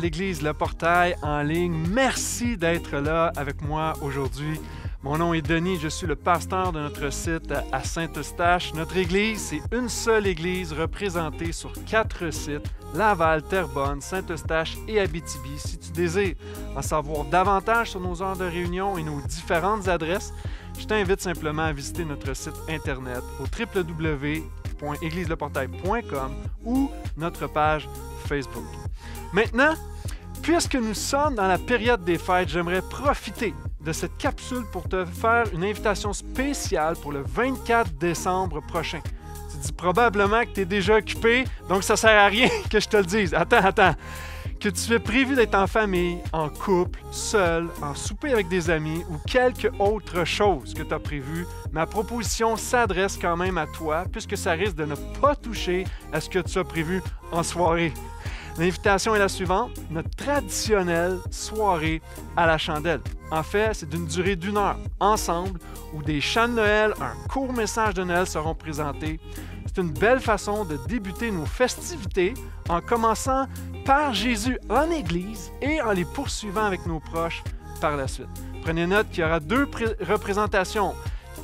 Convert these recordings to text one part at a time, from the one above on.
l'Église Le Portail en ligne. Merci d'être là avec moi aujourd'hui. Mon nom est Denis, je suis le pasteur de notre site à Saint-Eustache. Notre église, c'est une seule église représentée sur quatre sites, Laval, Terrebonne, Saint-Eustache et Abitibi, si tu désires en savoir davantage sur nos heures de réunion et nos différentes adresses. Je t'invite simplement à visiter notre site internet au www.égliseleportail.com ou notre page Facebook. Maintenant, Puisque nous sommes dans la période des fêtes, j'aimerais profiter de cette capsule pour te faire une invitation spéciale pour le 24 décembre prochain. Tu dis probablement que tu es déjà occupé, donc ça sert à rien que je te le dise. Attends, attends. Que tu aies prévu d'être en famille, en couple, seul, en souper avec des amis ou quelque autre chose que tu as prévu, ma proposition s'adresse quand même à toi puisque ça risque de ne pas toucher à ce que tu as prévu en soirée. L'invitation est la suivante, notre traditionnelle soirée à la chandelle. En fait, c'est d'une durée d'une heure, ensemble, où des chants de Noël, un court message de Noël seront présentés. C'est une belle façon de débuter nos festivités en commençant par Jésus en Église et en les poursuivant avec nos proches par la suite. Prenez note qu'il y aura deux représentations,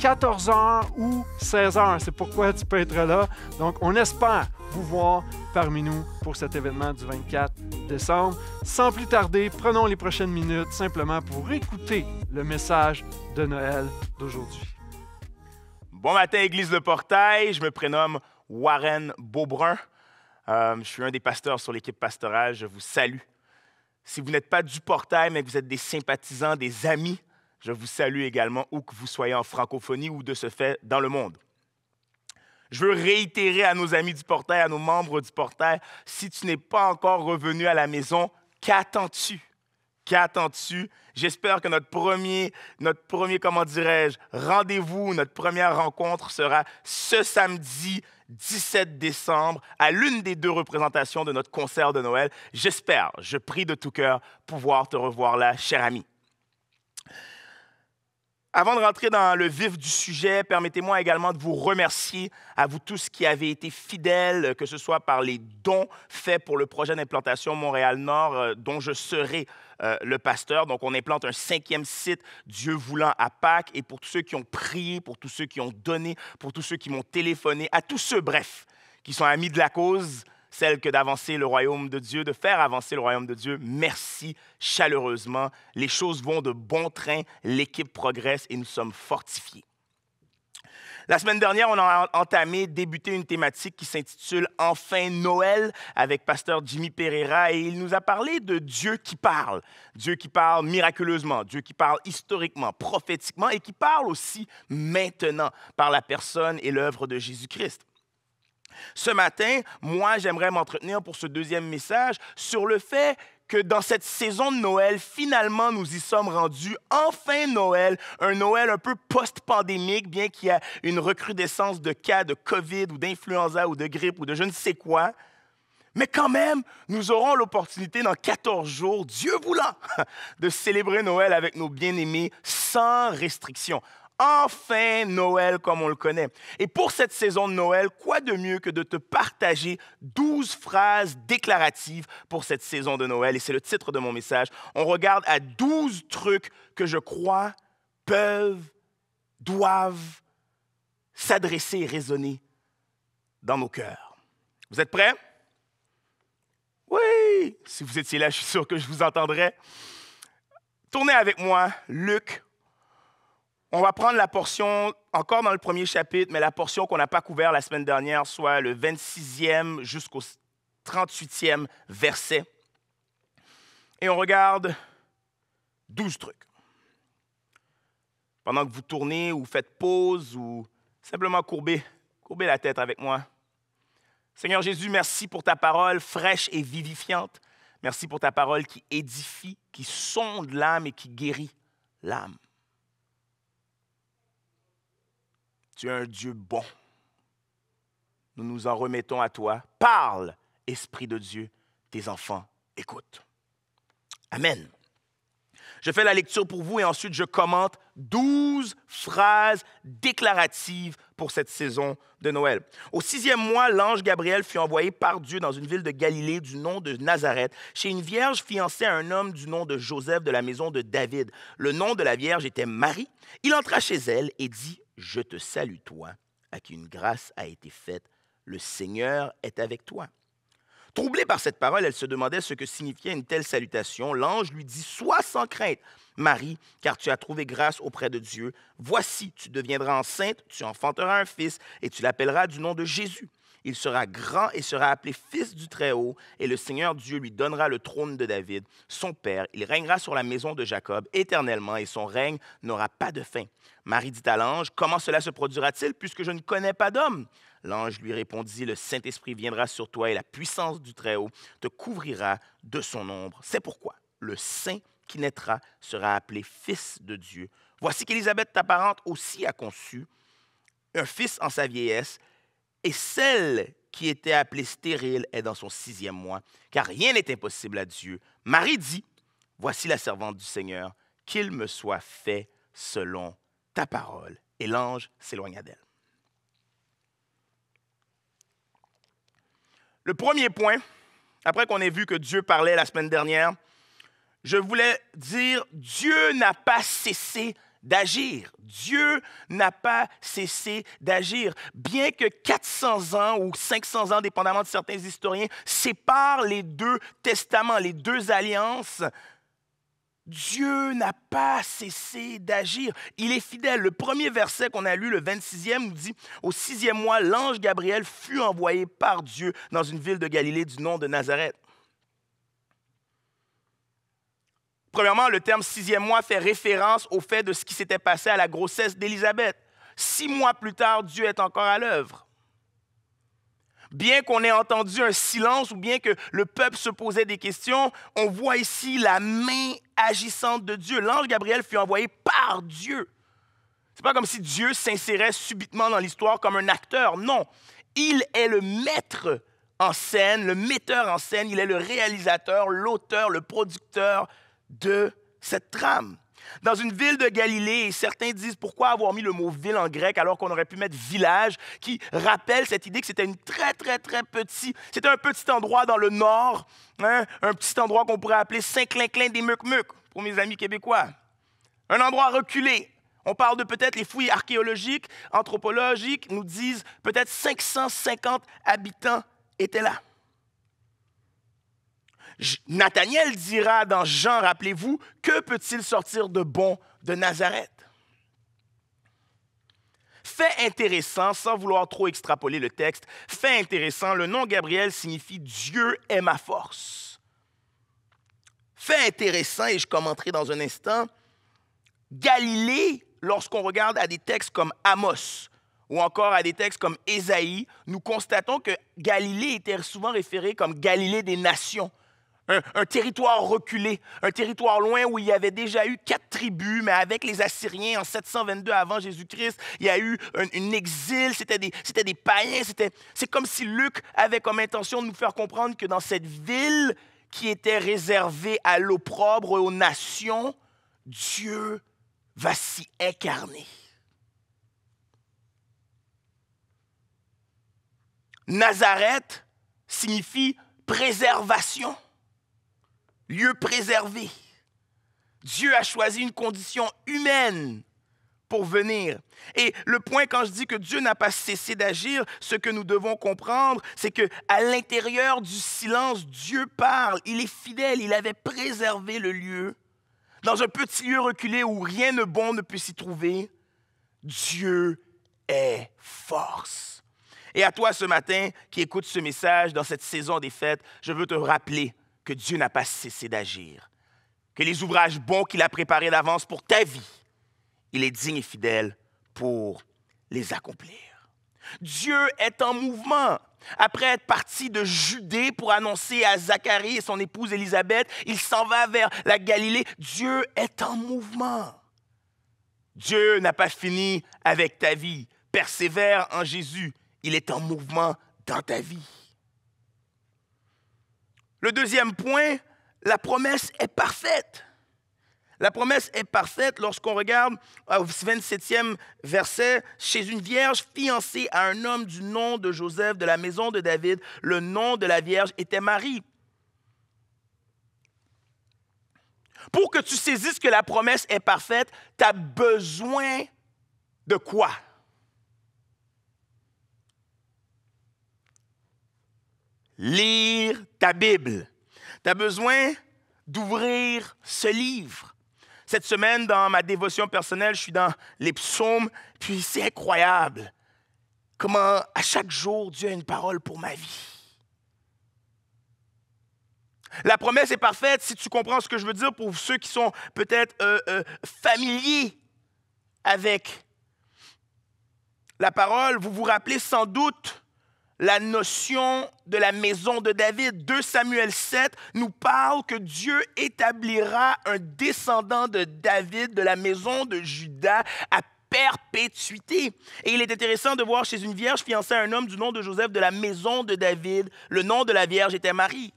14h ou 16h. C'est pourquoi tu peux être là. Donc, on espère vous voir parmi nous pour cet événement du 24 décembre. Sans plus tarder, prenons les prochaines minutes simplement pour écouter le message de Noël d'aujourd'hui. Bon matin, Église de Portail. Je me prénomme Warren Beaubrun. Euh, je suis un des pasteurs sur l'équipe pastorale. Je vous salue. Si vous n'êtes pas du Portail, mais que vous êtes des sympathisants, des amis, je vous salue également où que vous soyez en francophonie ou de ce fait dans le monde. Je veux réitérer à nos amis du portail, à nos membres du portail, si tu n'es pas encore revenu à la maison, qu'attends-tu? Qu'attends-tu? J'espère que notre premier, notre premier, comment dirais-je, rendez-vous, notre première rencontre sera ce samedi 17 décembre à l'une des deux représentations de notre concert de Noël. J'espère, je prie de tout cœur pouvoir te revoir là, cher ami. Avant de rentrer dans le vif du sujet, permettez-moi également de vous remercier à vous tous qui avez été fidèles, que ce soit par les dons faits pour le projet d'implantation Montréal-Nord, euh, dont je serai euh, le pasteur. Donc, on implante un cinquième site, Dieu voulant, à Pâques. Et pour tous ceux qui ont prié, pour tous ceux qui ont donné, pour tous ceux qui m'ont téléphoné, à tous ceux, bref, qui sont amis de la cause, celle que d'avancer le royaume de Dieu, de faire avancer le royaume de Dieu. Merci chaleureusement. Les choses vont de bon train, l'équipe progresse et nous sommes fortifiés. La semaine dernière, on a entamé, débuté une thématique qui s'intitule Enfin Noël avec pasteur Jimmy Pereira et il nous a parlé de Dieu qui parle. Dieu qui parle miraculeusement, Dieu qui parle historiquement, prophétiquement et qui parle aussi maintenant par la personne et l'œuvre de Jésus-Christ. Ce matin, moi, j'aimerais m'entretenir pour ce deuxième message sur le fait que dans cette saison de Noël, finalement, nous y sommes rendus. Enfin Noël, un Noël un peu post-pandémique, bien qu'il y ait une recrudescence de cas de COVID ou d'influenza ou de grippe ou de je ne sais quoi. Mais quand même, nous aurons l'opportunité dans 14 jours, Dieu voulant, de célébrer Noël avec nos bien-aimés sans restriction enfin Noël comme on le connaît. Et pour cette saison de Noël, quoi de mieux que de te partager douze phrases déclaratives pour cette saison de Noël. Et c'est le titre de mon message. On regarde à douze trucs que je crois peuvent, doivent s'adresser et résonner dans nos cœurs. Vous êtes prêts? Oui! Si vous étiez là, je suis sûr que je vous entendrais. Tournez avec moi Luc on va prendre la portion, encore dans le premier chapitre, mais la portion qu'on n'a pas couverte la semaine dernière, soit le 26e jusqu'au 38e verset. Et on regarde 12 trucs. Pendant que vous tournez ou faites pause ou simplement courbez, courbez la tête avec moi. Seigneur Jésus, merci pour ta parole fraîche et vivifiante. Merci pour ta parole qui édifie, qui sonde l'âme et qui guérit l'âme. Tu es un Dieu bon. Nous nous en remettons à toi. Parle, Esprit de Dieu, tes enfants écoutent. Amen. Je fais la lecture pour vous et ensuite je commente douze phrases déclaratives pour cette saison de Noël. Au sixième mois, l'ange Gabriel fut envoyé par Dieu dans une ville de Galilée du nom de Nazareth, chez une vierge fiancée à un homme du nom de Joseph de la maison de David. Le nom de la vierge était Marie. Il entra chez elle et dit je te salue, toi, à qui une grâce a été faite. Le Seigneur est avec toi. Troublée par cette parole, elle se demandait ce que signifiait une telle salutation. L'ange lui dit Sois sans crainte, Marie, car tu as trouvé grâce auprès de Dieu. Voici, tu deviendras enceinte, tu enfanteras un fils, et tu l'appelleras du nom de Jésus. Il sera grand et sera appelé fils du Très-Haut, et le Seigneur Dieu lui donnera le trône de David, son père. Il règnera sur la maison de Jacob éternellement, et son règne n'aura pas de fin. Marie dit à l'ange, Comment cela se produira-t-il puisque je ne connais pas d'homme L'ange lui répondit, Le Saint-Esprit viendra sur toi et la puissance du Très-Haut te couvrira de son ombre. C'est pourquoi le Saint qui naîtra sera appelé fils de Dieu. Voici qu'Élisabeth, ta parente, aussi a conçu un fils en sa vieillesse, et celle qui était appelée stérile est dans son sixième mois, car rien n'est impossible à Dieu. Marie dit, Voici la servante du Seigneur, qu'il me soit fait selon ta parole. Et l'ange s'éloigna d'elle. Le premier point, après qu'on ait vu que Dieu parlait la semaine dernière, je voulais dire, Dieu n'a pas cessé d'agir. Dieu n'a pas cessé d'agir. Bien que 400 ans ou 500 ans, dépendamment de certains historiens, séparent les deux testaments, les deux alliances, Dieu n'a pas cessé d'agir. Il est fidèle. Le premier verset qu'on a lu, le 26e, dit, au sixième mois, l'ange Gabriel fut envoyé par Dieu dans une ville de Galilée du nom de Nazareth Premièrement, le terme sixième mois fait référence au fait de ce qui s'était passé à la grossesse d'Élisabeth. Six mois plus tard, Dieu est encore à l'œuvre. Bien qu'on ait entendu un silence ou bien que le peuple se posait des questions, on voit ici la main agissante de Dieu. L'ange Gabriel fut envoyé par Dieu. C'est pas comme si Dieu s'insérait subitement dans l'histoire comme un acteur. Non, il est le maître en scène, le metteur en scène, il est le réalisateur, l'auteur, le producteur de cette trame. Dans une ville de Galilée, certains disent pourquoi avoir mis le mot ville en grec alors qu'on aurait pu mettre village, qui rappelle cette idée que c'était une très, très, très petit, c'était un petit endroit dans le nord, hein, un petit endroit qu'on pourrait appeler Saint-Clinclin des Muc-Muc, pour mes amis québécois. Un endroit reculé. On parle de peut-être les fouilles archéologiques, anthropologiques nous disent peut-être 550 habitants étaient là. Nathaniel dira dans Jean, rappelez-vous, que peut-il sortir de bon de Nazareth? Fait intéressant, sans vouloir trop extrapoler le texte, fait intéressant, le nom Gabriel signifie Dieu est ma force. Fait intéressant, et je commenterai dans un instant, Galilée, lorsqu'on regarde à des textes comme Amos ou encore à des textes comme Ésaïe, nous constatons que Galilée était souvent référée comme Galilée des nations, un, territoire reculé, un territoire loin où il y avait déjà eu quatre tribus, mais avec les Assyriens en 722 avant Jésus-Christ, il y a eu un, exil, c'était des, des païens, c'est comme si Luc avait comme intention de nous faire comprendre que dans cette ville qui était réservée à l'opprobre, aux nations, Dieu va s'y incarner. Nazareth signifie préservation lieu préservé. Dieu a choisi une condition humaine pour venir. Et le point quand je dis que Dieu n'a pas cessé d'agir, ce que nous devons comprendre, c'est que à l'intérieur du silence, Dieu parle, il est fidèle, il avait préservé le lieu. Dans un petit lieu reculé où rien de bon ne peut s'y trouver, Dieu est force. Et à toi ce matin qui écoutes ce message dans cette saison des fêtes, je veux te rappeler que Dieu n'a pas cessé d'agir, que les ouvrages bons qu'il a préparés d'avance pour ta vie, il est digne et fidèle pour les accomplir. Dieu est en mouvement. Après être parti de Judée pour annoncer à Zacharie et son épouse Élisabeth, il s'en va vers la Galilée. Dieu est en mouvement. Dieu n'a pas fini avec ta vie. Persévère en Jésus. Il est en mouvement dans ta vie. Le deuxième point, la promesse est parfaite. La promesse est parfaite lorsqu'on regarde au 27e verset, chez une vierge fiancée à un homme du nom de Joseph de la maison de David, le nom de la vierge était Marie. Pour que tu saisisses que la promesse est parfaite, tu as besoin de quoi? lire ta Bible. Tu as besoin d'ouvrir ce livre. Cette semaine, dans ma dévotion personnelle, je suis dans les psaumes, puis c'est incroyable comment à chaque jour, Dieu a une parole pour ma vie. La promesse est parfaite si tu comprends ce que je veux dire pour ceux qui sont peut-être euh, euh, familiers avec la parole. Vous vous rappelez sans doute la notion de la maison de David, 2 Samuel 7, nous parle que Dieu établira un descendant de David de la maison de Judas à perpétuité. Et il est intéressant de voir chez une vierge fiancée un homme du nom de Joseph de la maison de David, le nom de la vierge était Marie.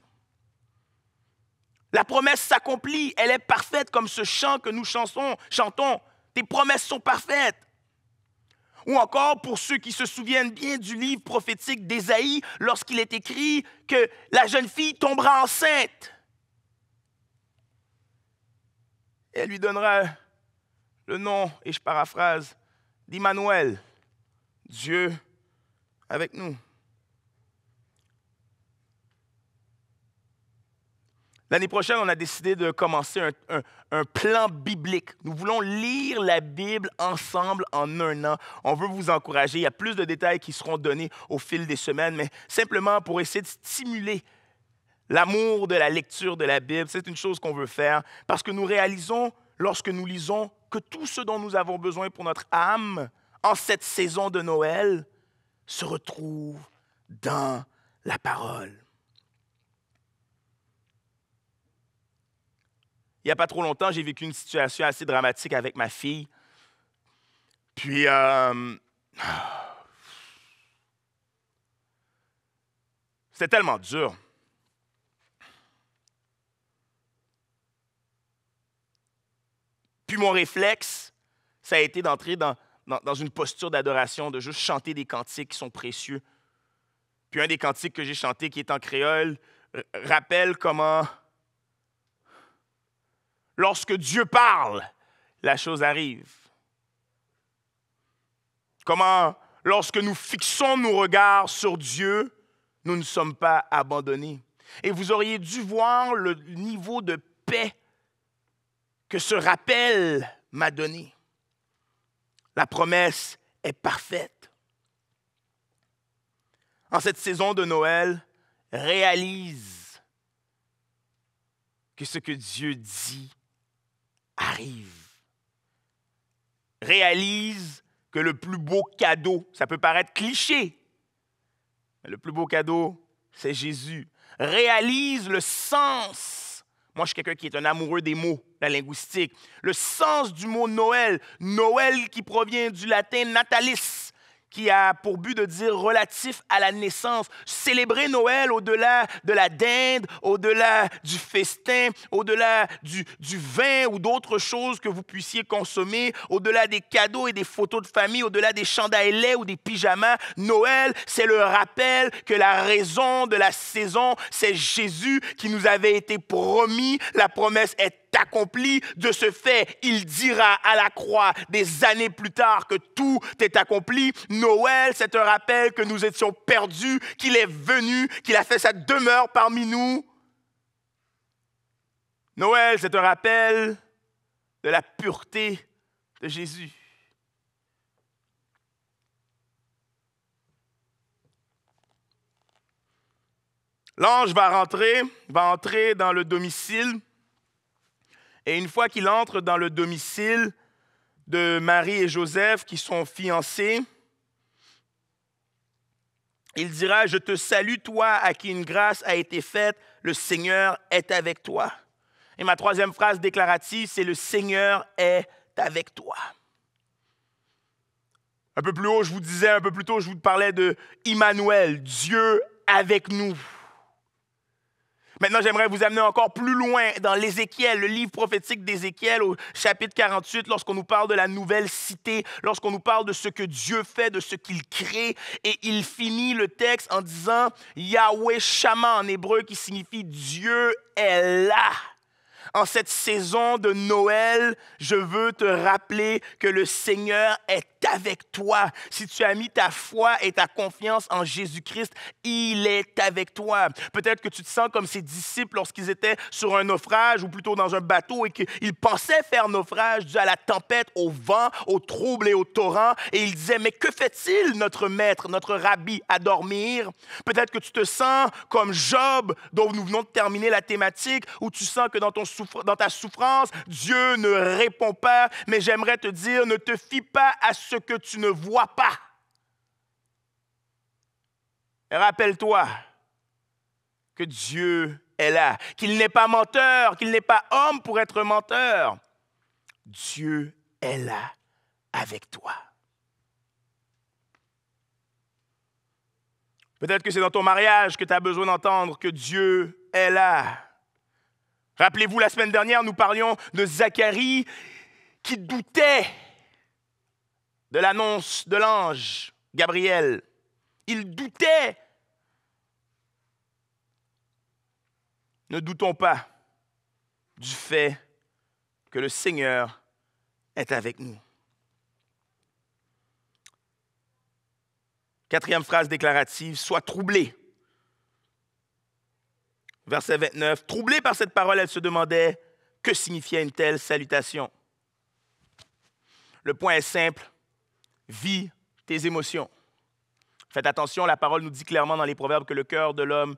La promesse s'accomplit, elle est parfaite comme ce chant que nous chansons, chantons. Tes promesses sont parfaites. Ou encore pour ceux qui se souviennent bien du livre prophétique d'Ésaïe, lorsqu'il est écrit que la jeune fille tombera enceinte. elle lui donnera le nom, et je paraphrase, d'Immanuel, Dieu avec nous. L'année prochaine, on a décidé de commencer un, plan biblique. Nous voulons lire la Bible ensemble en un an. On veut vous encourager. Il y a plus de détails qui seront donnés au fil des semaines, mais simplement pour essayer de stimuler l'amour de la lecture de la Bible. C'est une chose qu'on veut faire parce que nous réalisons, lorsque nous lisons, que tout ce dont nous avons besoin pour notre âme en cette saison de Noël se retrouve dans la parole. Il n'y a pas trop longtemps, j'ai vécu une situation assez dramatique avec ma fille. Puis, euh, c'était tellement dur. Puis mon réflexe, ça a été d'entrer dans, dans, une posture d'adoration, de juste chanter des cantiques qui sont précieux. Puis un des cantiques que j'ai chanté, qui est en créole, euh, rappelle comment Lorsque Dieu parle, la chose arrive. Comment, lorsque nous fixons nos regards sur Dieu, nous ne sommes pas abandonnés. Et vous auriez dû voir le niveau de paix que ce rappel m'a donné. La promesse est parfaite. En cette saison de Noël, réalise que ce que Dieu dit arrive. Réalise que le plus beau cadeau, ça peut paraître cliché, mais le plus beau cadeau, c'est Jésus. Réalise le sens. Moi, je suis quelqu'un qui est un amoureux des mots, la linguistique. Le sens du mot Noël. Noël qui provient du latin natalis, qui a pour but de dire relatif à la naissance. Célébrer Noël au-delà de la dinde, au-delà du festin, au-delà du, vin ou d'autres choses que vous puissiez consommer, au-delà des cadeaux et des photos de famille, au-delà des chandails ou des pyjamas. Noël, c'est le rappel que la raison de la saison, c'est Jésus qui nous avait été promis. La promesse est accompli. De ce fait, il dira à la croix des années plus tard que tout est accompli. Noël, c'est un rappel que nous étions perdus, qu'il est venu, qu'il a fait sa demeure parmi nous. Noël, c'est un rappel de la pureté de Jésus. L'ange va rentrer, va entrer dans le domicile et une fois qu'il entre dans le domicile de Marie et Joseph, qui sont fiancés, il dira, je te salue, toi à qui une grâce a été faite, le Seigneur est avec toi. Et ma troisième phrase déclarative, c'est le Seigneur est avec toi. Un peu plus haut, je vous disais, un peu plus tôt, je vous parlais de Immanuel, Dieu avec nous. Maintenant, j'aimerais vous amener encore plus loin dans l'Ézéchiel, le livre prophétique d'Ézéchiel au chapitre 48, lorsqu'on nous parle de la nouvelle cité, lorsqu'on nous parle de ce que Dieu fait, de ce qu'il crée. Et il finit le texte en disant Yahweh Shama en hébreu, qui signifie Dieu est là en cette saison de Noël, je veux te rappeler que le Seigneur est avec toi. Si tu as mis ta foi et ta confiance en Jésus-Christ, il est avec toi. Peut-être que tu te sens comme ses disciples lorsqu'ils étaient sur un naufrage ou plutôt dans un bateau et qu'ils pensaient faire naufrage dû à la tempête, au vent, aux troubles et au torrent. Et ils disaient, mais que fait-il notre maître, notre rabbi, à dormir? Peut-être que tu te sens comme Job, dont nous venons de terminer la thématique, où tu sens que dans ton dans ta souffrance, Dieu ne répond pas, mais j'aimerais te dire, ne te fie pas à ce que tu ne vois pas. Rappelle-toi que Dieu est là, qu'il n'est pas menteur, qu'il n'est pas homme pour être menteur. Dieu est là avec toi. Peut-être que c'est dans ton mariage que tu as besoin d'entendre que Dieu est là. Rappelez-vous, la semaine dernière, nous parlions de Zacharie qui doutait de l'annonce de l'ange Gabriel. Il doutait. Ne doutons pas du fait que le Seigneur est avec nous. Quatrième phrase déclarative, sois troublé Verset 29. Troublée par cette parole, elle se demandait que signifiait une telle salutation. Le point est simple. Vis tes émotions. Faites attention, la parole nous dit clairement dans les proverbes que le cœur de l'homme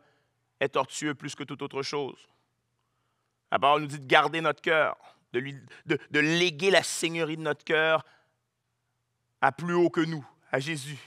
est tortueux plus que toute autre chose. La parole nous dit de garder notre cœur, de, de léguer la seigneurie de notre cœur à plus haut que nous, à Jésus.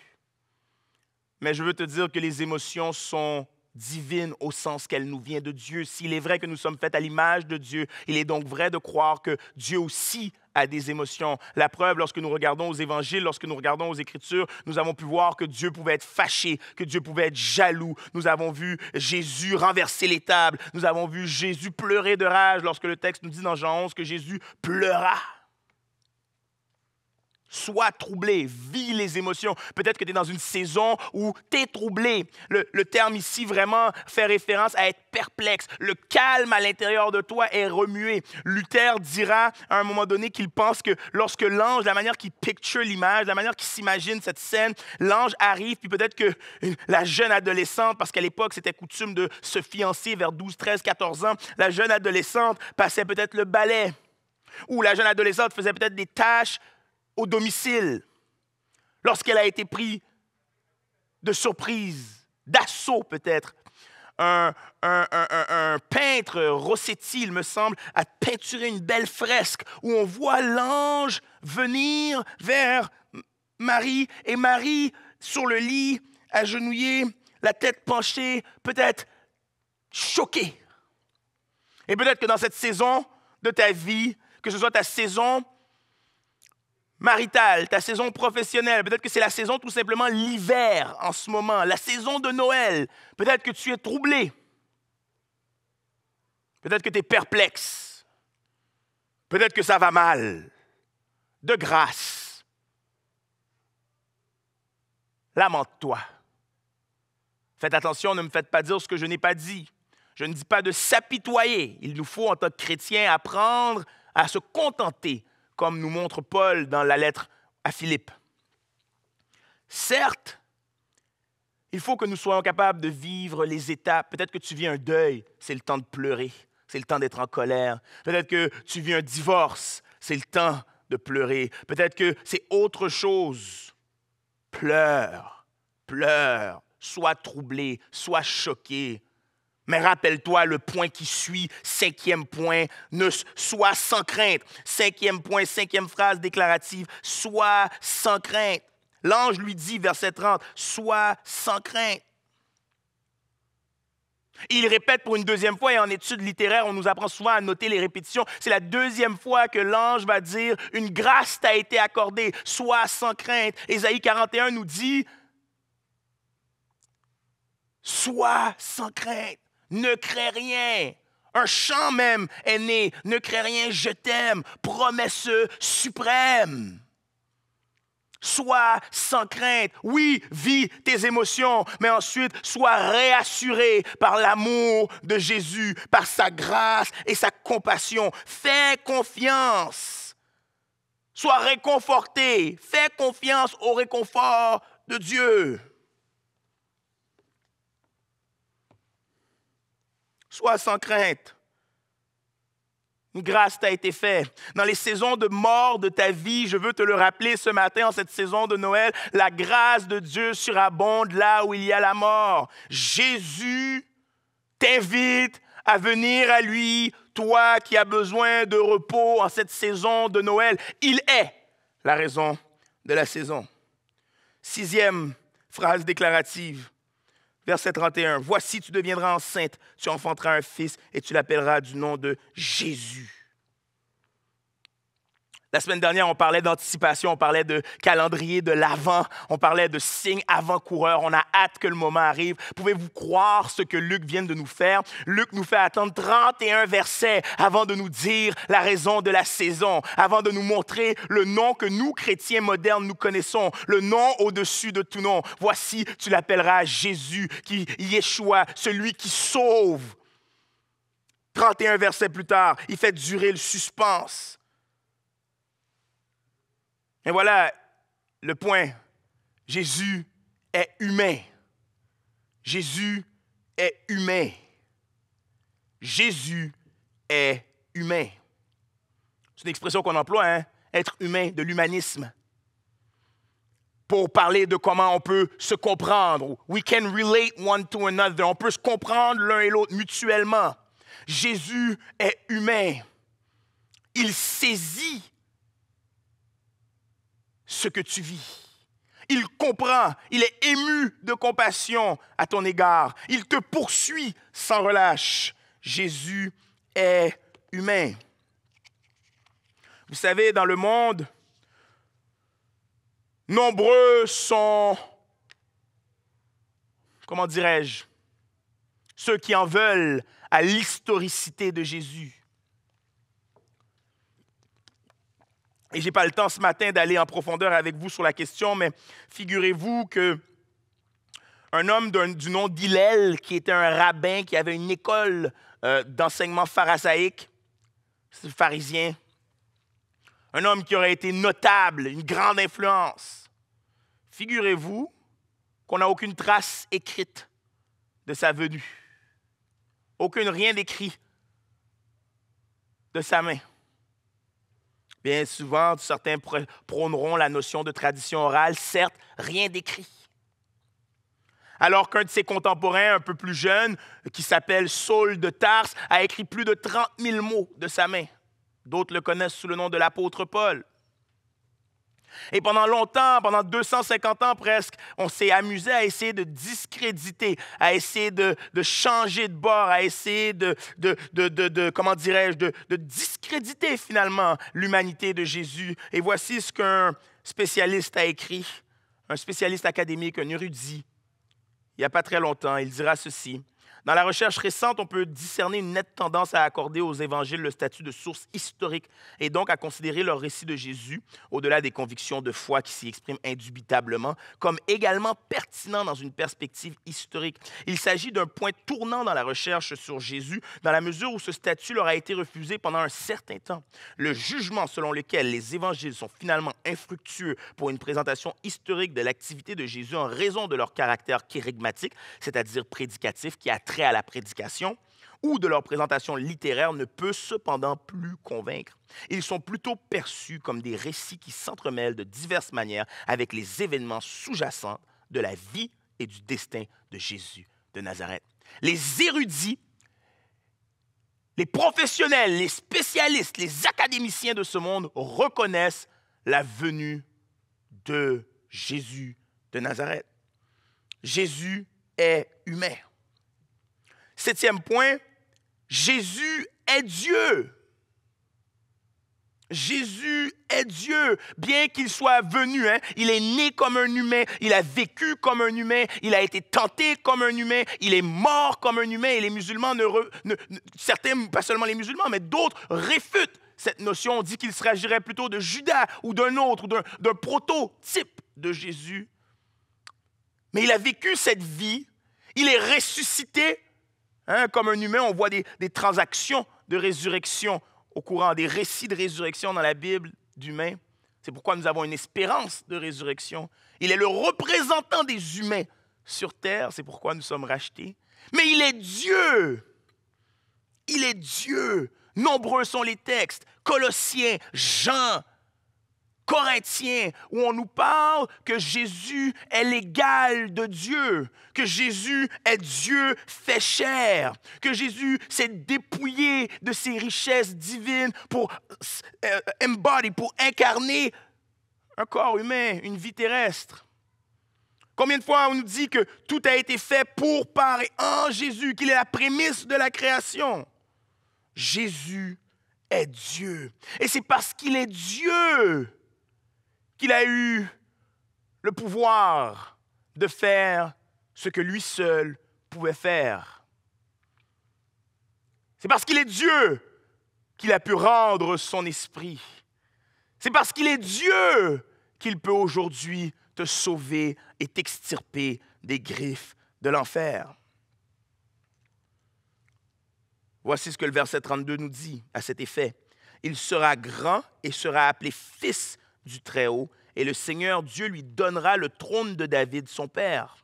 Mais je veux te dire que les émotions sont divine au sens qu'elle nous vient de Dieu. S'il est vrai que nous sommes faits à l'image de Dieu, il est donc vrai de croire que Dieu aussi a des émotions. La preuve, lorsque nous regardons aux évangiles, lorsque nous regardons aux Écritures, nous avons pu voir que Dieu pouvait être fâché, que Dieu pouvait être jaloux. Nous avons vu Jésus renverser les tables. Nous avons vu Jésus pleurer de rage lorsque le texte nous dit dans Jean 11 que Jésus pleura sois troublé, vis les émotions. Peut-être que tu es dans une saison où tu es troublé. Le, terme ici vraiment fait référence à être perplexe. Le calme à l'intérieur de toi est remué. Luther dira à un moment donné qu'il pense que lorsque l'ange, la manière qu'il picture l'image, la manière qu'il s'imagine cette scène, l'ange arrive, puis peut-être que la jeune adolescente, parce qu'à l'époque c'était coutume de se fiancer vers 12, 13, 14 ans, la jeune adolescente passait peut-être le balai ou la jeune adolescente faisait peut-être des tâches au domicile, lorsqu'elle a été prise de surprise, d'assaut peut-être. Un, peintre, Rossetti, il me semble, a peinturé une belle fresque où on voit l'ange venir vers Marie et Marie sur le lit, agenouillée, la tête penchée, peut-être choquée. Et peut-être que dans cette saison de ta vie, que ce soit ta saison Marital, ta saison professionnelle, peut-être que c'est la saison tout simplement l'hiver en ce moment, la saison de Noël, peut-être que tu es troublé, peut-être que tu es perplexe, peut-être que ça va mal, de grâce. Lamente-toi. Faites attention, ne me faites pas dire ce que je n'ai pas dit. Je ne dis pas de s'apitoyer. Il nous faut, en tant que chrétiens, apprendre à se contenter comme nous montre Paul dans la lettre à Philippe. Certes, il faut que nous soyons capables de vivre les étapes. Peut-être que tu vis un deuil, c'est le temps de pleurer, c'est le temps d'être en colère. Peut-être que tu vis un divorce, c'est le temps de pleurer. Peut-être que c'est autre chose. Pleure, pleure, sois troublé, sois choqué, mais rappelle-toi le point qui suit, cinquième point, ne sois sans crainte. Cinquième point, cinquième phrase déclarative, sois sans crainte. L'ange lui dit, verset 30, sois sans crainte. Il répète pour une deuxième fois, et en études littéraires, on nous apprend souvent à noter les répétitions. C'est la deuxième fois que l'ange va dire Une grâce t'a été accordée, sois sans crainte. Ésaïe 41 nous dit Sois sans crainte. Ne crée rien. Un chant même est né. Ne crée rien, je t'aime. Promesse suprême. Sois sans crainte. Oui, vis tes émotions, mais ensuite sois réassuré par l'amour de Jésus, par sa grâce et sa compassion. Fais confiance. Sois réconforté. Fais confiance au réconfort de Dieu. Sois sans crainte. Une grâce t'a été faite. Dans les saisons de mort de ta vie, je veux te le rappeler ce matin, en cette saison de Noël, la grâce de Dieu surabonde là où il y a la mort. Jésus t'invite à venir à lui, toi qui as besoin de repos en cette saison de Noël. Il est la raison de la saison. Sixième phrase déclarative. Verset 31, Voici, tu deviendras enceinte, tu enfanteras un fils et tu l'appelleras du nom de Jésus. La semaine dernière, on parlait d'anticipation, on parlait de calendrier de l'avant, on parlait de signes avant-coureurs. On a hâte que le moment arrive. Pouvez-vous croire ce que Luc vient de nous faire? Luc nous fait attendre 31 versets avant de nous dire la raison de la saison, avant de nous montrer le nom que nous, chrétiens modernes, nous connaissons, le nom au-dessus de tout nom. Voici, tu l'appelleras Jésus, qui Yeshua, celui qui sauve. 31 versets plus tard, il fait durer le suspense. Et voilà le point. Jésus est humain. Jésus est humain. Jésus est humain. C'est une expression qu'on emploie, hein, être humain, de l'humanisme. Pour parler de comment on peut se comprendre. We can relate one to another. On peut se comprendre l'un et l'autre mutuellement. Jésus est humain. Il saisit ce que tu vis. Il comprend, il est ému de compassion à ton égard. Il te poursuit sans relâche. Jésus est humain. Vous savez, dans le monde, nombreux sont, comment dirais-je, ceux qui en veulent à l'historicité de Jésus. Et je n'ai pas le temps ce matin d'aller en profondeur avec vous sur la question, mais figurez-vous qu'un homme du nom d'Hillel, qui était un rabbin, qui avait une école euh, d'enseignement pharisaïque, c'est pharisien, un homme qui aurait été notable, une grande influence. Figurez-vous qu'on n'a aucune trace écrite de sa venue, aucune rien d'écrit de sa main. Bien souvent, certains prôneront la notion de tradition orale, certes, rien d'écrit. Alors qu'un de ses contemporains, un peu plus jeune, qui s'appelle Saul de Tarse, a écrit plus de 30 000 mots de sa main. D'autres le connaissent sous le nom de l'apôtre Paul. Et pendant longtemps, pendant 250 ans presque, on s'est amusé à essayer de discréditer, à essayer de, changer de bord, à essayer de, comment dirais-je, de, discréditer finalement l'humanité de Jésus. Et voici ce qu'un spécialiste a écrit, un spécialiste académique, un érudit, il n'y a pas très longtemps. Il dira ceci. Dans la recherche récente, on peut discerner une nette tendance à accorder aux évangiles le statut de source historique et donc à considérer leur récit de Jésus, au-delà des convictions de foi qui s'y expriment indubitablement, comme également pertinent dans une perspective historique. Il s'agit d'un point tournant dans la recherche sur Jésus, dans la mesure où ce statut leur a été refusé pendant un certain temps. Le jugement selon lequel les évangiles sont finalement infructueux pour une présentation historique de l'activité de Jésus en raison de leur caractère kérigmatique, c'est-à-dire prédicatif, qui a à la prédication ou de leur présentation littéraire ne peut cependant plus convaincre. Ils sont plutôt perçus comme des récits qui s'entremêlent de diverses manières avec les événements sous-jacents de la vie et du destin de Jésus de Nazareth. Les érudits, les professionnels, les spécialistes, les académiciens de ce monde reconnaissent la venue de Jésus de Nazareth. Jésus est humain. Septième point, Jésus est Dieu. Jésus est Dieu, bien qu'il soit venu. Hein, il est né comme un humain, il a vécu comme un humain, il a été tenté comme un humain, il est mort comme un humain. Et les musulmans, ne certains, pas seulement les musulmans, mais d'autres réfutent cette notion. On dit qu'il s'agirait plutôt de Judas ou d'un autre, ou d'un prototype de Jésus. Mais il a vécu cette vie, il est ressuscité Hein, comme un humain, on voit des, des, transactions de résurrection au courant des récits de résurrection dans la Bible d'humains. C'est pourquoi nous avons une espérance de résurrection. Il est le représentant des humains sur terre, c'est pourquoi nous sommes rachetés. Mais il est Dieu. Il est Dieu. Nombreux sont les textes. Colossiens, Jean, Corinthiens où on nous parle que Jésus est l'égal de Dieu, que Jésus est Dieu fait chair, que Jésus s'est dépouillé de ses richesses divines pour euh, embody, pour incarner un corps humain, une vie terrestre. Combien de fois on nous dit que tout a été fait pour, par et en Jésus, qu'il est la prémisse de la création? Jésus est Dieu. Et c'est parce qu'il est Dieu qu'il a eu le pouvoir de faire ce que lui seul pouvait faire. C'est parce qu'il est Dieu qu'il a pu rendre son esprit. C'est parce qu'il est Dieu qu'il peut aujourd'hui te sauver et t'extirper des griffes de l'enfer. Voici ce que le verset 32 nous dit à cet effet. Il sera grand et sera appelé fils du Très-Haut, et le Seigneur Dieu lui donnera le trône de David, son père.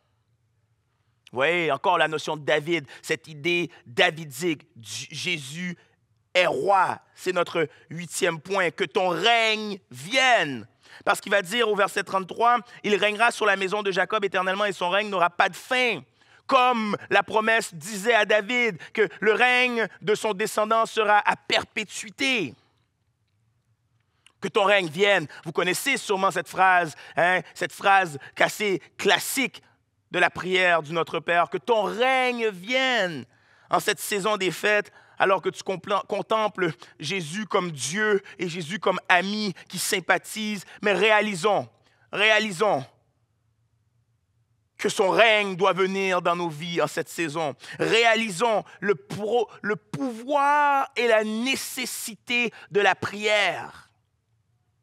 Vous voyez, encore la notion de David, cette idée davidique, Jésus est roi. C'est notre huitième point, que ton règne vienne. Parce qu'il va dire au verset 33, il régnera sur la maison de Jacob éternellement et son règne n'aura pas de fin. Comme la promesse disait à David, que le règne de son descendant sera à perpétuité que ton règne vienne. Vous connaissez sûrement cette phrase, hein, cette phrase assez classique de la prière du Notre Père, que ton règne vienne en cette saison des fêtes, alors que tu contemples Jésus comme Dieu et Jésus comme ami qui sympathise. Mais réalisons, réalisons que son règne doit venir dans nos vies en cette saison. Réalisons le pouvoir et la nécessité de la prière.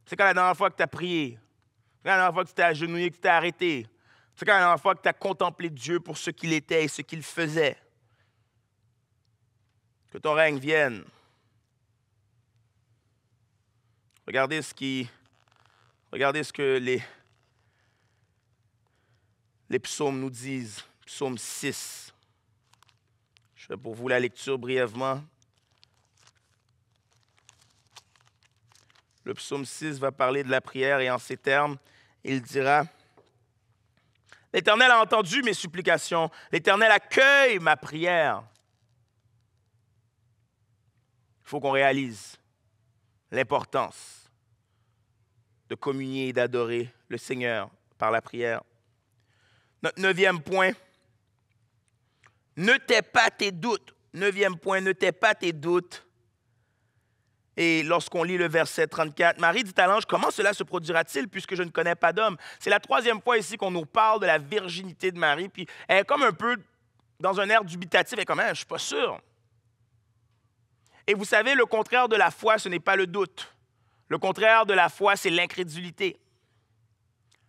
C'est quand la dernière fois que tu as prié? C'est quand la dernière fois que tu t'es agenouillé, que tu t'es arrêté? C'est quand la dernière fois que tu as contemplé Dieu pour ce qu'il était et ce qu'il faisait? Que ton règne vienne. Regardez ce qui. Regardez ce que les, les psaumes nous disent. Psaume 6. Je fais pour vous la lecture brièvement. Le psaume 6 va parler de la prière et en ces termes, il dira, L'Éternel a entendu mes supplications, l'Éternel accueille ma prière. Il faut qu'on réalise l'importance de communier et d'adorer le Seigneur par la prière. Notre neuvième point, ne tais pas tes doutes. Neuvième point, ne tais pas tes doutes et lorsqu'on lit le verset 34, Marie dit à l'ange, comment cela se produira-t-il puisque je ne connais pas d'homme? C'est la troisième fois ici qu'on nous parle de la virginité de Marie, puis elle est comme un peu dans un air dubitatif, elle est comme, hein, je ne suis pas sûr. Et vous savez, le contraire de la foi, ce n'est pas le doute. Le contraire de la foi, c'est l'incrédulité.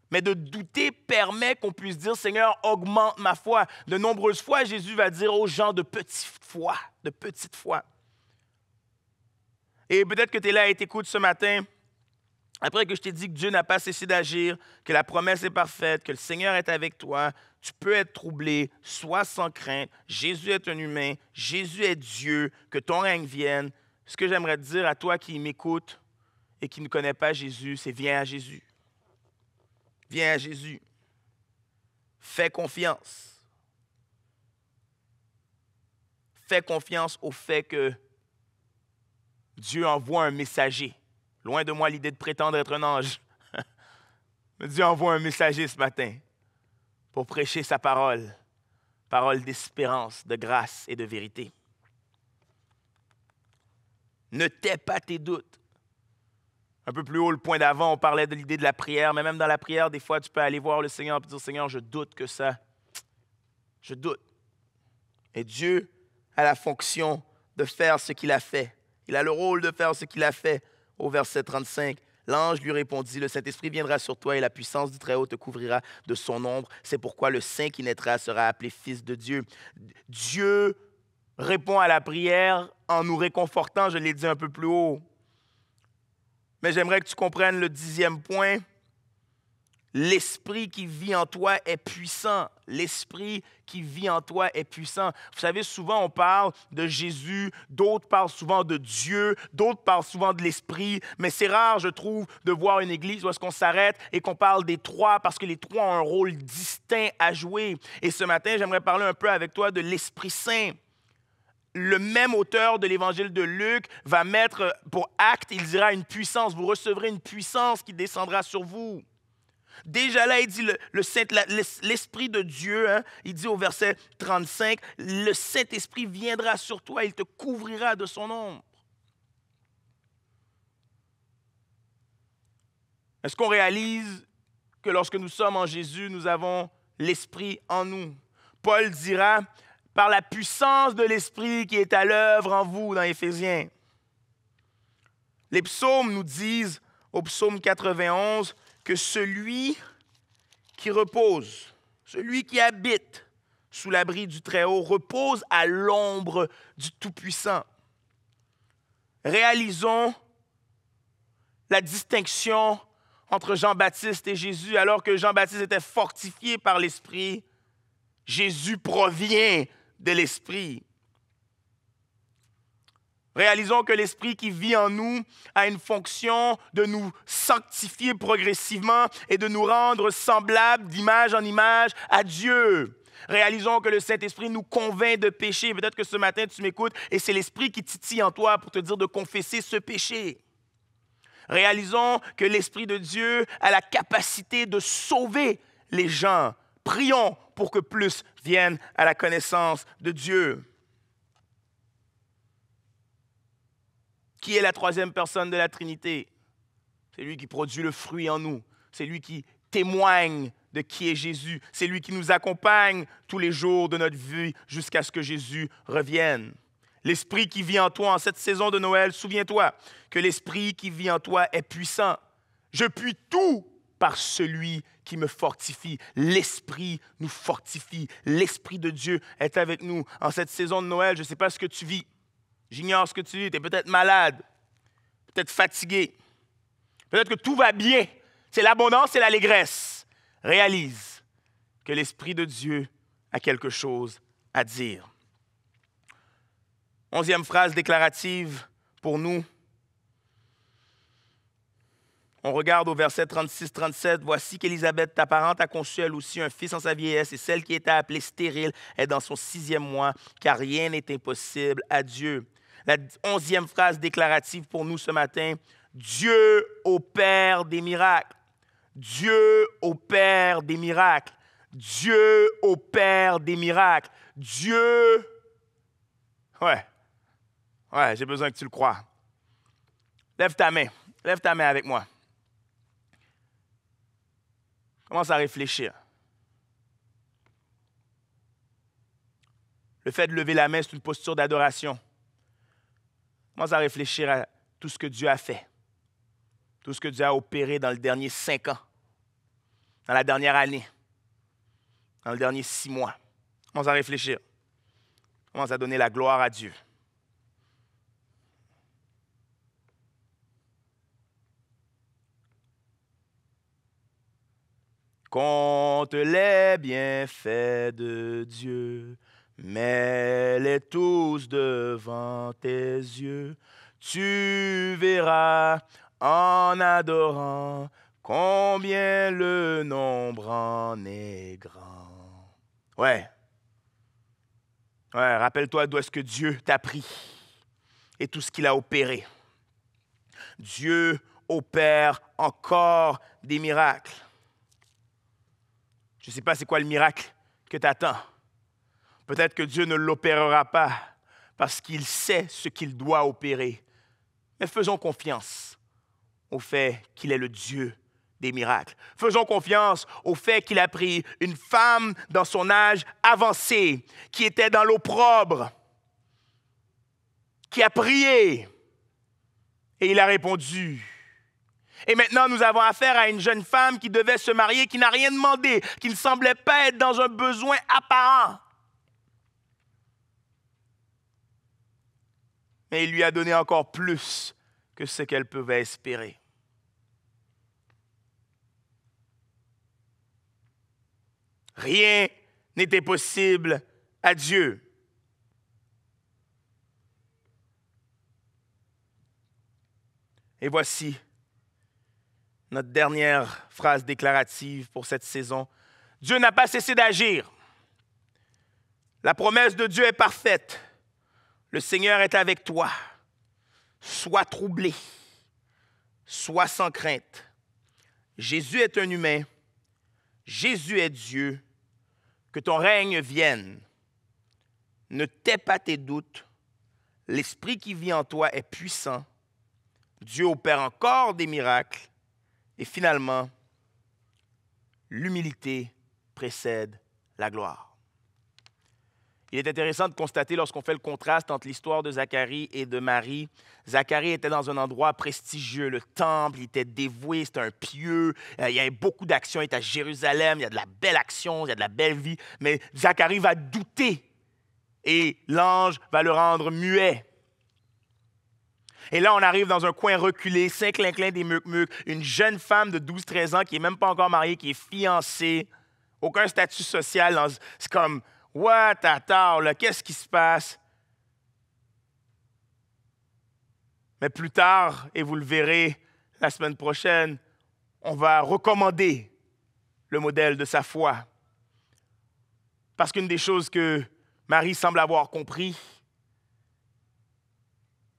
Mais de douter permet qu'on puisse dire, Seigneur, augmente ma foi. De nombreuses fois, Jésus va dire aux gens de petite foi, de petite foi. Et peut-être que tu es là et t'écoutes ce matin, après que je t'ai dit que Dieu n'a pas cessé d'agir, que la promesse est parfaite, que le Seigneur est avec toi, tu peux être troublé, sois sans crainte. Jésus est un humain, Jésus est Dieu, que ton règne vienne. Ce que j'aimerais te dire à toi qui m'écoute et qui ne connais pas Jésus, c'est viens à Jésus. Viens à Jésus. Fais confiance. Fais confiance au fait que Dieu envoie un messager. Loin de moi l'idée de prétendre être un ange. Dieu envoie un messager ce matin pour prêcher sa parole, parole d'espérance, de grâce et de vérité. Ne tais pas tes doutes. Un peu plus haut, le point d'avant, on parlait de l'idée de la prière, mais même dans la prière, des fois, tu peux aller voir le Seigneur et dire, Seigneur, je doute que ça. Je doute. Et Dieu a la fonction de faire ce qu'il a fait il a le rôle de faire ce qu'il a fait. Au verset 35, l'ange lui répondit, le Saint-Esprit viendra sur toi et la puissance du Très-Haut te couvrira de son ombre. C'est pourquoi le Saint qui naîtra sera appelé Fils de Dieu. Dieu répond à la prière en nous réconfortant, je l'ai dit un peu plus haut. Mais j'aimerais que tu comprennes le dixième point. L'esprit qui vit en toi est puissant. L'esprit qui vit en toi est puissant. Vous savez, souvent on parle de Jésus, d'autres parlent souvent de Dieu, d'autres parlent souvent de l'esprit, mais c'est rare, je trouve, de voir une église où est-ce qu'on s'arrête et qu'on parle des trois parce que les trois ont un rôle distinct à jouer. Et ce matin, j'aimerais parler un peu avec toi de l'Esprit Saint le même auteur de l'évangile de Luc va mettre euh, pour acte, il dira une puissance, vous recevrez une puissance qui descendra sur vous. Déjà là, il dit le, l'Esprit de Dieu, hein, il dit au verset 35, le Saint-Esprit viendra sur toi, il te couvrira de son ombre. Est-ce qu'on réalise que lorsque nous sommes en Jésus, nous avons l'Esprit en nous? Paul dira, par la puissance de l'Esprit qui est à l'œuvre en vous dans Éphésiens. Les psaumes nous disent, au psaume 91, que celui qui repose, celui qui habite sous l'abri du Très-Haut, repose à l'ombre du Tout-Puissant. Réalisons la distinction entre Jean-Baptiste et Jésus. Alors que Jean-Baptiste était fortifié par l'Esprit, Jésus provient de l'Esprit. Réalisons que l'Esprit qui vit en nous a une fonction de nous sanctifier progressivement et de nous rendre semblables d'image en image à Dieu. Réalisons que le Saint-Esprit nous convainc de pécher. Peut-être que ce matin, tu m'écoutes et c'est l'Esprit qui titille en toi pour te dire de confesser ce péché. Réalisons que l'Esprit de Dieu a la capacité de sauver les gens. Prions pour que plus viennent à la connaissance de Dieu. Qui est la troisième personne de la Trinité C'est lui qui produit le fruit en nous. C'est lui qui témoigne de qui est Jésus. C'est lui qui nous accompagne tous les jours de notre vie jusqu'à ce que Jésus revienne. L'Esprit qui vit en toi en cette saison de Noël, souviens-toi que l'Esprit qui vit en toi est puissant. Je puis tout par celui qui me fortifie. L'Esprit nous fortifie. L'Esprit de Dieu est avec nous. En cette saison de Noël, je ne sais pas ce que tu vis. J'ignore ce que tu dis, Tu es peut-être malade, peut-être fatigué. Peut-être que tout va bien. C'est l'abondance et l'allégresse. Réalise que l'Esprit de Dieu a quelque chose à dire. Onzième phrase déclarative pour nous. On regarde au verset 36-37, voici qu'Élisabeth, ta parente, a conçu elle aussi un fils en sa vieillesse, et celle qui était appelée stérile est dans son sixième mois, car rien n'est impossible à Dieu. La onzième phrase déclarative pour nous ce matin, Dieu opère des miracles. Dieu opère des miracles. Dieu opère des miracles. Dieu... Ouais. Ouais, j'ai besoin que tu le crois. Lève ta main. Lève ta main avec moi. Commence à réfléchir. Le fait de lever la main, c'est une posture d'adoration. Commence à réfléchir à tout ce que Dieu a fait, tout ce que Dieu a opéré dans les derniers cinq ans, dans la dernière année, dans le dernier six mois. Commence à réfléchir. Commence à donner la gloire à Dieu. Compte les bienfaits de Dieu mais les tous devant tes yeux, tu verras en adorant combien le nombre en est grand. Ouais. Ouais, rappelle-toi d'où est-ce que Dieu t'a pris et tout ce qu'il a opéré. Dieu opère encore des miracles. Je ne sais pas c'est quoi le miracle que tu attends Peut-être que Dieu ne l'opérera pas parce qu'il sait ce qu'il doit opérer. Mais faisons confiance au fait qu'il est le Dieu des miracles. Faisons confiance au fait qu'il a pris une femme dans son âge avancé, qui était dans l'opprobre, qui a prié, et il a répondu. Et maintenant, nous avons affaire à une jeune femme qui devait se marier, qui n'a rien demandé, qui ne semblait pas être dans un besoin apparent. mais il lui a donné encore plus que ce qu'elle pouvait espérer. Rien n'était possible à Dieu. Et voici notre dernière phrase déclarative pour cette saison. Dieu n'a pas cessé d'agir. La promesse de Dieu est parfaite. Le Seigneur est avec toi. Sois troublé. Sois sans crainte. Jésus est un humain. Jésus est Dieu. Que ton règne vienne. Ne tais pas tes doutes. L'Esprit qui vit en toi est puissant. Dieu opère encore des miracles. Et finalement, l'humilité précède la gloire. Il est intéressant de constater lorsqu'on fait le contraste entre l'histoire de Zacharie et de Marie. Zacharie était dans un endroit prestigieux, le temple, il était dévoué, c'était un pieux, euh, il y avait beaucoup d'actions, il est à Jérusalem, il y a de la belle action, il y a de la belle vie, mais Zacharie va douter et l'ange va le rendre muet. Et là, on arrive dans un coin reculé, cinq clinclin des Muc-Muc, une jeune femme de 12-13 ans qui n'est même pas encore mariée, qui est fiancée, aucun statut social. C'est comme « What tard, qu'est-ce qui se passe? Mais plus tard, et vous le verrez la semaine prochaine, on va recommander le modèle de sa foi. Parce qu'une des choses que Marie semble avoir compris,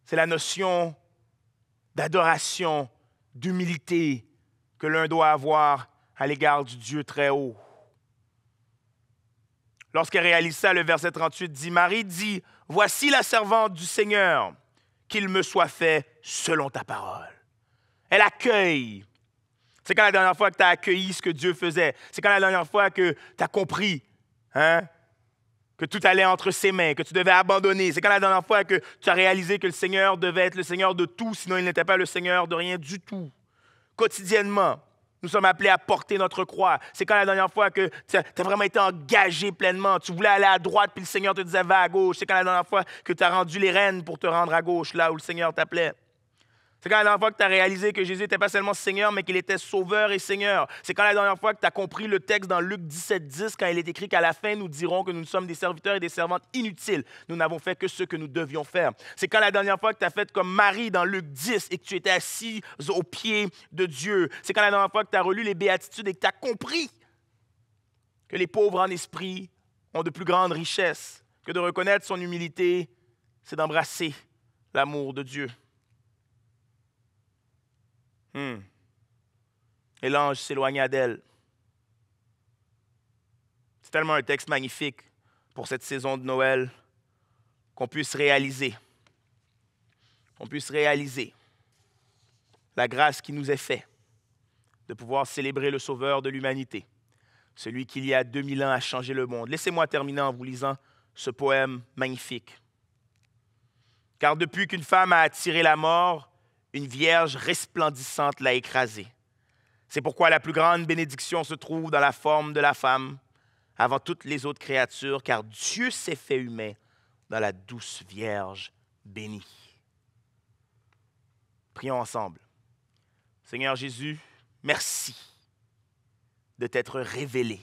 c'est la notion d'adoration, d'humilité que l'un doit avoir à l'égard du Dieu très haut. Lorsqu'elle réalise ça, le verset 38 dit, Marie dit, Voici la servante du Seigneur, qu'il me soit fait selon ta parole. Elle accueille. C'est quand la dernière fois que tu as accueilli ce que Dieu faisait. C'est quand la dernière fois que tu as compris hein, que tout allait entre ses mains, que tu devais abandonner. C'est quand la dernière fois que tu as réalisé que le Seigneur devait être le Seigneur de tout, sinon il n'était pas le Seigneur de rien du tout. Quotidiennement, nous sommes appelés à porter notre croix. C'est quand la dernière fois que tu as, vraiment été engagé pleinement. Tu voulais aller à droite, puis le Seigneur te disait va à gauche. C'est quand la dernière fois que tu as rendu les rênes pour te rendre à gauche, là où le Seigneur t'appelait. C'est quand la dernière fois que tu as réalisé que Jésus n'était pas seulement Seigneur, mais qu'il était Sauveur et Seigneur. C'est quand la dernière fois que tu as compris le texte dans Luc 17, 10, quand il est écrit qu'à la fin, nous dirons que nous sommes des serviteurs et des servantes inutiles. Nous n'avons fait que ce que nous devions faire. C'est quand la dernière fois que tu as fait comme Marie dans Luc 10 et que tu étais assis aux pieds de Dieu. C'est quand la dernière fois que tu as relu les béatitudes et que tu as compris que les pauvres en esprit ont de plus grandes richesses, que de reconnaître son humilité, c'est d'embrasser l'amour de Dieu. Hmm. Et l'ange s'éloigna d'elle. C'est tellement un texte magnifique pour cette saison de Noël qu'on puisse réaliser, qu'on puisse réaliser la grâce qui nous est faite de pouvoir célébrer le Sauveur de l'humanité, celui qui, il y a 2000 ans, a changé le monde. Laissez-moi terminer en vous lisant ce poème magnifique. Car depuis qu'une femme a attiré la mort, une vierge resplendissante l'a écrasé. C'est pourquoi la plus grande bénédiction se trouve dans la forme de la femme avant toutes les autres créatures, car Dieu s'est fait humain dans la douce Vierge bénie. Prions ensemble. Seigneur Jésus, merci de t'être révélé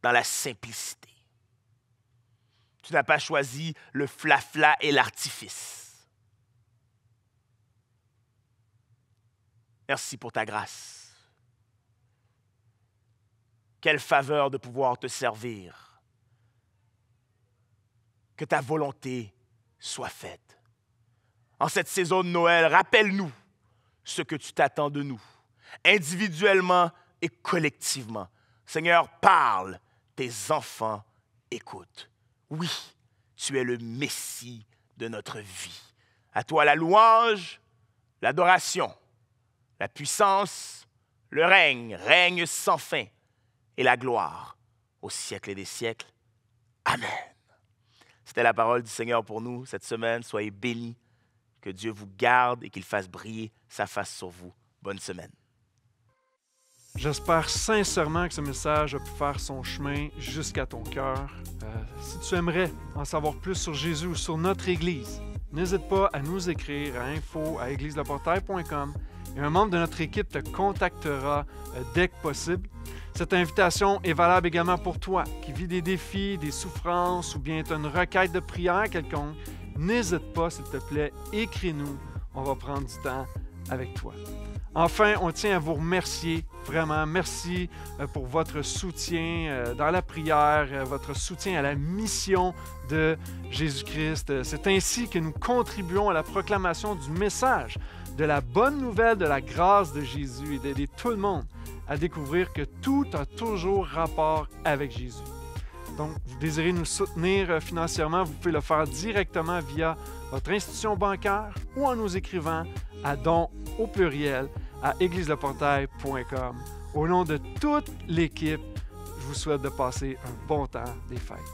dans la simplicité. Tu n'as pas choisi le flafla et l'artifice Merci pour ta grâce. Quelle faveur de pouvoir te servir. Que ta volonté soit faite. En cette saison de Noël, rappelle-nous ce que tu t'attends de nous, individuellement et collectivement. Seigneur, parle, tes enfants écoutent. Oui, tu es le Messie de notre vie. À toi la louange, l'adoration la puissance, le règne, règne sans fin, et la gloire au siècle des siècles. Amen. C'était la parole du Seigneur pour nous cette semaine. Soyez bénis, que Dieu vous garde et qu'il fasse briller sa face sur vous. Bonne semaine. J'espère sincèrement que ce message a pu faire son chemin jusqu'à ton cœur. Euh, si tu aimerais en savoir plus sur Jésus ou sur notre Église, n'hésite pas à nous écrire à info à un membre de notre équipe te contactera euh, dès que possible. Cette invitation est valable également pour toi qui vis des défis, des souffrances ou bien tu une requête de prière quelconque. N'hésite pas, s'il te plaît, écris-nous. On va prendre du temps avec toi. Enfin, on tient à vous remercier vraiment. Merci euh, pour votre soutien euh, dans la prière, votre soutien à la mission de Jésus-Christ. C'est ainsi que nous contribuons à la proclamation du message de la bonne nouvelle de la grâce de Jésus et d'aider tout le monde à découvrir que tout a toujours rapport avec Jésus. Donc, vous désirez nous soutenir euh, financièrement, vous pouvez le faire directement via votre institution bancaire ou en nous écrivant à don au pluriel à égliseleportail.com. Au nom de toute l'équipe, je vous souhaite de passer un bon temps des fêtes.